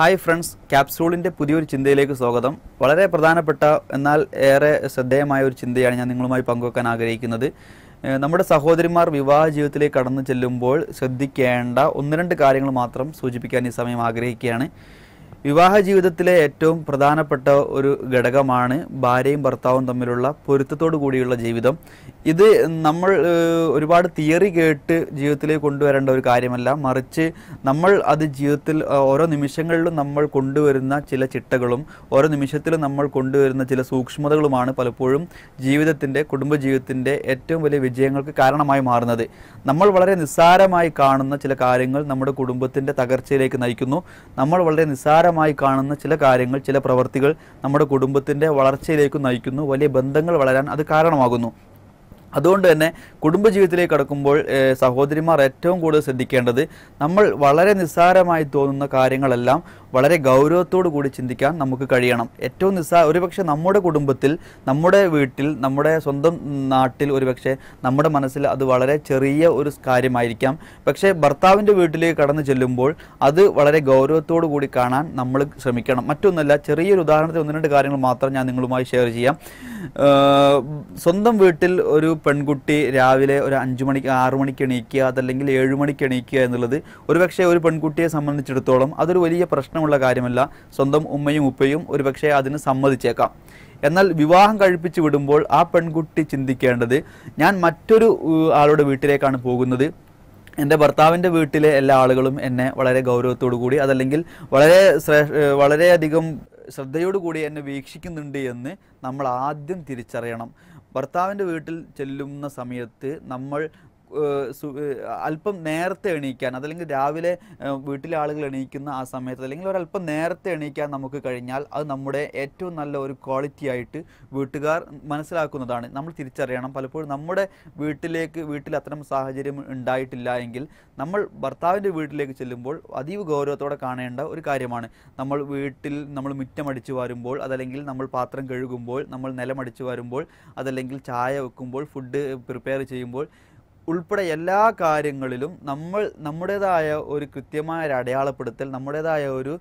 hi friends ക്യാപ്സൂളിൻ്റെ പുതിയൊരു ചിന്തയിലേക്ക് സ്വാഗതം വളരെ പ്രധാനപ്പെട്ട എന്നാൽ ഏറെ ശ്രദ്ധേയമായ ഒരു ചിന്തയാണ് ഞാൻ നിങ്ങളുമായി പങ്കുവെക്കാൻ ആഗ്രഹിക്കുന്നത് നമ്മുടെ സഹോദരിമാർ വിവാഹ ജീവിതത്തിലേക്ക് കടന്നു ചെല്ലുമ്പോൾ ശ്രദ്ധിക്കേണ്ട ഒന്ന് രണ്ട് കാര്യങ്ങൾ മാത്രം സൂചിപ്പിക്കാൻ ഈ സമയം ആഗ്രഹിക്കുകയാണ് വിവാഹ ജീവിതത്തിലെ ഏറ്റവും പ്രധാനപ്പെട്ട ഒരു ഘടകമാണ് ഭാര്യയും ഭർത്താവും തമ്മിലുള്ള പൊരുത്തത്തോടു കൂടിയുള്ള ജീവിതം ഇത് നമ്മൾ ഒരുപാട് തിയറി കേട്ട് ജീവിതത്തിലേക്ക് കൊണ്ടുവരേണ്ട ഒരു കാര്യമല്ല മറിച്ച് നമ്മൾ അത് ജീവിതത്തിൽ ഓരോ നിമിഷങ്ങളിലും നമ്മൾ കൊണ്ടുവരുന്ന ചില ചിട്ടകളും ഓരോ നിമിഷത്തിലും നമ്മൾ കൊണ്ടുവരുന്ന ചില സൂക്ഷ്മതകളുമാണ് പലപ്പോഴും ജീവിതത്തിൻ്റെ കുടുംബജീവിതത്തിൻ്റെ ഏറ്റവും വലിയ വിജയങ്ങൾക്ക് കാരണമായി മാറുന്നത് നമ്മൾ വളരെ നിസ്സാരമായി കാണുന്ന ചില കാര്യങ്ങൾ നമ്മുടെ കുടുംബത്തിൻ്റെ തകർച്ചയിലേക്ക് നയിക്കുന്നു നമ്മൾ വളരെ നിസ്സാരമായി കാണുന്ന ചില കാര്യങ്ങൾ ചില പ്രവൃത്തികൾ നമ്മുടെ കുടുംബത്തിൻ്റെ വളർച്ചയിലേക്ക് നയിക്കുന്നു വലിയ ബന്ധങ്ങൾ വളരാൻ അത് കാരണമാകുന്നു അതുകൊണ്ട് തന്നെ കുടുംബജീവിതത്തിലേക്ക് കടക്കുമ്പോൾ സഹോദരിമാർ ഏറ്റവും കൂടുതൽ ശ്രദ്ധിക്കേണ്ടത് നമ്മൾ വളരെ നിസ്സാരമായി തോന്നുന്ന കാര്യങ്ങളെല്ലാം വളരെ ഗൗരവത്തോടു കൂടി ചിന്തിക്കാൻ നമുക്ക് കഴിയണം ഏറ്റവും നിസ്സാര ഒരുപക്ഷെ നമ്മുടെ കുടുംബത്തിൽ നമ്മുടെ വീട്ടിൽ നമ്മുടെ സ്വന്തം നാട്ടിൽ ഒരുപക്ഷെ നമ്മുടെ മനസ്സിൽ അത് വളരെ ചെറിയ ഒരു കാര്യമായിരിക്കാം പക്ഷേ ഭർത്താവിൻ്റെ വീട്ടിലേക്ക് കടന്നു ചെല്ലുമ്പോൾ അത് വളരെ ഗൗരവത്തോടു കൂടി കാണാൻ നമ്മൾ ശ്രമിക്കണം മറ്റൊന്നല്ല ചെറിയൊരു ഉദാഹരണത്തിൽ ഒന്ന് രണ്ട് കാര്യങ്ങൾ മാത്രം ഞാൻ നിങ്ങളുമായി ഷെയർ ചെയ്യാം സ്വന്തം വീട്ടിൽ ഒരു പെൺകുട്ടി രാവിലെ ഒരു അഞ്ചു മണിക്ക് ആറു മണിക്ക് എണീക്കുക അതല്ലെങ്കിൽ ഏഴു മണിക്ക് എണീക്കുക എന്നുള്ളത് ഒരുപക്ഷെ ഒരു പെൺകുട്ടിയെ സംബന്ധിച്ചിടത്തോളം അതൊരു വലിയ പ്രശ്നമുള്ള കാര്യമല്ല സ്വന്തം ഉമ്മയും ഉപ്പയും ഒരുപക്ഷെ അതിന് സമ്മതിച്ചേക്കാം എന്നാൽ വിവാഹം കഴിപ്പിച്ച് വിടുമ്പോൾ ആ പെൺകുട്ടി ചിന്തിക്കേണ്ടത് ഞാൻ മറ്റൊരു ആളുടെ വീട്ടിലേക്കാണ് പോകുന്നത് എൻ്റെ ഭർത്താവിൻ്റെ വീട്ടിലെ എല്ലാ ആളുകളും എന്നെ വളരെ ഗൗരവത്തോടു കൂടി അതല്ലെങ്കിൽ വളരെ വളരെയധികം ശ്രദ്ധയോടുകൂടി എന്നെ വീക്ഷിക്കുന്നുണ്ട് എന്ന് നമ്മൾ ആദ്യം തിരിച്ചറിയണം ഭർത്താവിൻ്റെ വീട്ടിൽ ചെല്ലുന്ന സമയത്ത് നമ്മൾ അല്പം നേരത്തെ എണീക്കാൻ അതല്ലെങ്കിൽ രാവിലെ വീട്ടിലെ ആളുകൾ എണീക്കുന്ന ആ സമയത്ത് അല്ലെങ്കിൽ ഒരല്പം നേരത്തെ എണീക്കാൻ നമുക്ക് കഴിഞ്ഞാൽ അത് നമ്മുടെ ഏറ്റവും നല്ല ഒരു ക്വാളിറ്റി ആയിട്ട് വീട്ടുകാർ മനസ്സിലാക്കുന്നതാണ് നമ്മൾ തിരിച്ചറിയണം പലപ്പോഴും നമ്മുടെ വീട്ടിലേക്ക് വീട്ടിൽ അത്തരം സാഹചര്യം ഉണ്ടായിട്ടില്ല എങ്കിൽ നമ്മൾ ഭർത്താവിൻ്റെ വീട്ടിലേക്ക് ചെല്ലുമ്പോൾ അതീവ ഗൗരവത്തോടെ കാണേണ്ട ഒരു കാര്യമാണ് നമ്മൾ വീട്ടിൽ നമ്മൾ മുറ്റമടിച്ചു വരുമ്പോൾ അതല്ലെങ്കിൽ നമ്മൾ പാത്രം കഴുകുമ്പോൾ നമ്മൾ നിലമടിച്ചു വരുമ്പോൾ അതല്ലെങ്കിൽ ചായ വെക്കുമ്പോൾ ഫുഡ് പ്രിപ്പയർ ചെയ്യുമ്പോൾ ഉൾപ്പെടെ എല്ലാ കാര്യങ്ങളിലും നമ്മൾ നമ്മുടേതായ ഒരു കൃത്യമായ ഒരു അടയാളപ്പെടുത്തൽ നമ്മുടേതായ ഒരു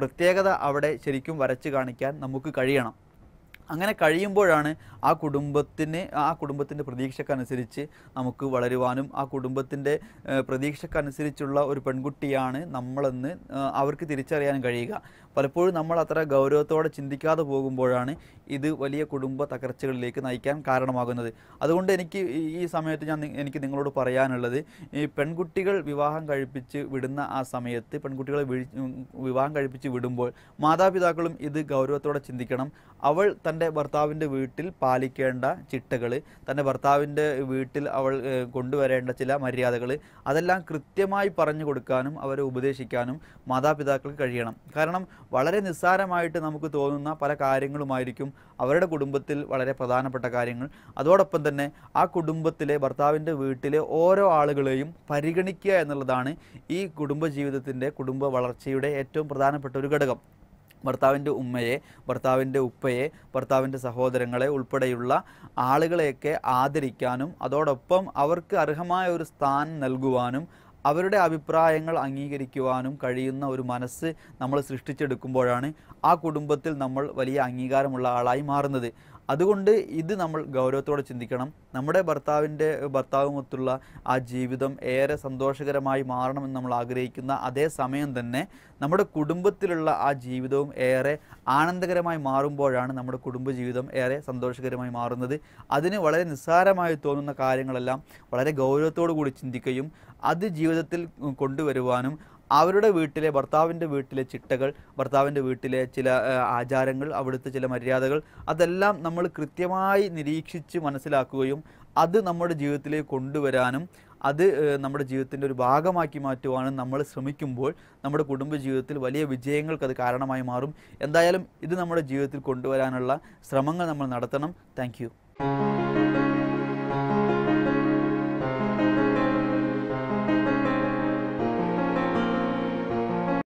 പ്രത്യേകത അവിടെ ശരിക്കും വരച്ച് കാണിക്കാൻ നമുക്ക് കഴിയണം അങ്ങനെ കഴിയുമ്പോഴാണ് ആ കുടുംബത്തിന് ആ കുടുംബത്തിൻ്റെ പ്രതീക്ഷക്കനുസരിച്ച് നമുക്ക് വളരുവാനും ആ കുടുംബത്തിൻ്റെ പ്രതീക്ഷക്കനുസരിച്ചുള്ള ഒരു പെൺകുട്ടിയാണ് നമ്മളെന്ന് അവർക്ക് തിരിച്ചറിയാൻ കഴിയുക പലപ്പോഴും നമ്മൾ അത്ര ഗൗരവത്തോടെ ചിന്തിക്കാതെ പോകുമ്പോഴാണ് ഇത് വലിയ കുടുംബ തകർച്ചകളിലേക്ക് നയിക്കാൻ കാരണമാകുന്നത് അതുകൊണ്ട് എനിക്ക് ഈ സമയത്ത് ഞാൻ എനിക്ക് നിങ്ങളോട് പറയാനുള്ളത് ഈ പെൺകുട്ടികൾ വിവാഹം കഴിപ്പിച്ച് വിടുന്ന ആ സമയത്ത് പെൺകുട്ടികളെ വിവാഹം കഴിപ്പിച്ച് വിടുമ്പോൾ മാതാപിതാക്കളും ഇത് ഗൗരവത്തോടെ ചിന്തിക്കണം അവൾ തൻ്റെ തൻ്റെ ഭർത്താവിൻ്റെ വീട്ടിൽ പാലിക്കേണ്ട ചിട്ടകൾ തൻ്റെ ഭർത്താവിൻ്റെ വീട്ടിൽ അവൾ കൊണ്ടുവരേണ്ട ചില മര്യാദകൾ അതെല്ലാം കൃത്യമായി പറഞ്ഞു കൊടുക്കാനും അവരെ ഉപദേശിക്കാനും മാതാപിതാക്കൾക്ക് കഴിയണം കാരണം വളരെ നിസ്സാരമായിട്ട് നമുക്ക് തോന്നുന്ന പല കാര്യങ്ങളുമായിരിക്കും അവരുടെ കുടുംബത്തിൽ വളരെ പ്രധാനപ്പെട്ട കാര്യങ്ങൾ അതോടൊപ്പം തന്നെ ആ കുടുംബത്തിലെ ഭർത്താവിൻ്റെ വീട്ടിലെ ഓരോ ആളുകളെയും പരിഗണിക്കുക എന്നുള്ളതാണ് ഈ കുടുംബജീവിതത്തിൻ്റെ കുടുംബ വളർച്ചയുടെ ഏറ്റവും പ്രധാനപ്പെട്ട ഒരു ഘടകം ഭർത്താവിൻ്റെ ഉമ്മയെ ഭർത്താവിൻ്റെ ഉപ്പയെ ഭർത്താവിൻ്റെ സഹോദരങ്ങളെ ഉൾപ്പെടെയുള്ള ആളുകളെയൊക്കെ ആദരിക്കാനും അതോടൊപ്പം അവർക്ക് അർഹമായ ഒരു സ്ഥാനം നൽകുവാനും അവരുടെ അഭിപ്രായങ്ങൾ അംഗീകരിക്കുവാനും കഴിയുന്ന ഒരു മനസ്സ് നമ്മൾ സൃഷ്ടിച്ചെടുക്കുമ്പോഴാണ് ആ കുടുംബത്തിൽ നമ്മൾ വലിയ അംഗീകാരമുള്ള ആളായി മാറുന്നത് അതുകൊണ്ട് ഇത് നമ്മൾ ഗൗരവത്തോടെ ചിന്തിക്കണം നമ്മുടെ ഭർത്താവിൻ്റെ ഭർത്താവുമൊത്തുള്ള ആ ജീവിതം ഏറെ സന്തോഷകരമായി മാറണമെന്ന് നമ്മൾ ആഗ്രഹിക്കുന്ന അതേ സമയം തന്നെ നമ്മുടെ കുടുംബത്തിലുള്ള ആ ജീവിതവും ഏറെ ആനന്ദകരമായി മാറുമ്പോഴാണ് നമ്മുടെ കുടുംബ ജീവിതം ഏറെ സന്തോഷകരമായി മാറുന്നത് അതിന് വളരെ നിസ്സാരമായി തോന്നുന്ന കാര്യങ്ങളെല്ലാം വളരെ ഗൗരവത്തോടു കൂടി ചിന്തിക്കുകയും അത് ജീവിതത്തിൽ കൊണ്ടുവരുവാനും അവരുടെ വീട്ടിലെ ഭർത്താവിൻ്റെ വീട്ടിലെ ചിട്ടകൾ ഭർത്താവിൻ്റെ വീട്ടിലെ ചില ആചാരങ്ങൾ അവിടുത്തെ ചില മര്യാദകൾ അതെല്ലാം നമ്മൾ കൃത്യമായി നിരീക്ഷിച്ച് മനസ്സിലാക്കുകയും അത് നമ്മുടെ ജീവിതത്തിലേക്ക് കൊണ്ടുവരാനും അത് നമ്മുടെ ജീവിതത്തിൻ്റെ ഒരു ഭാഗമാക്കി മാറ്റുവാനും നമ്മൾ ശ്രമിക്കുമ്പോൾ നമ്മുടെ കുടുംബ ജീവിതത്തിൽ വലിയ വിജയങ്ങൾക്ക് അത് കാരണമായി മാറും എന്തായാലും ഇത് നമ്മുടെ ജീവിതത്തിൽ കൊണ്ടുവരാനുള്ള ശ്രമങ്ങൾ നമ്മൾ നടത്തണം താങ്ക്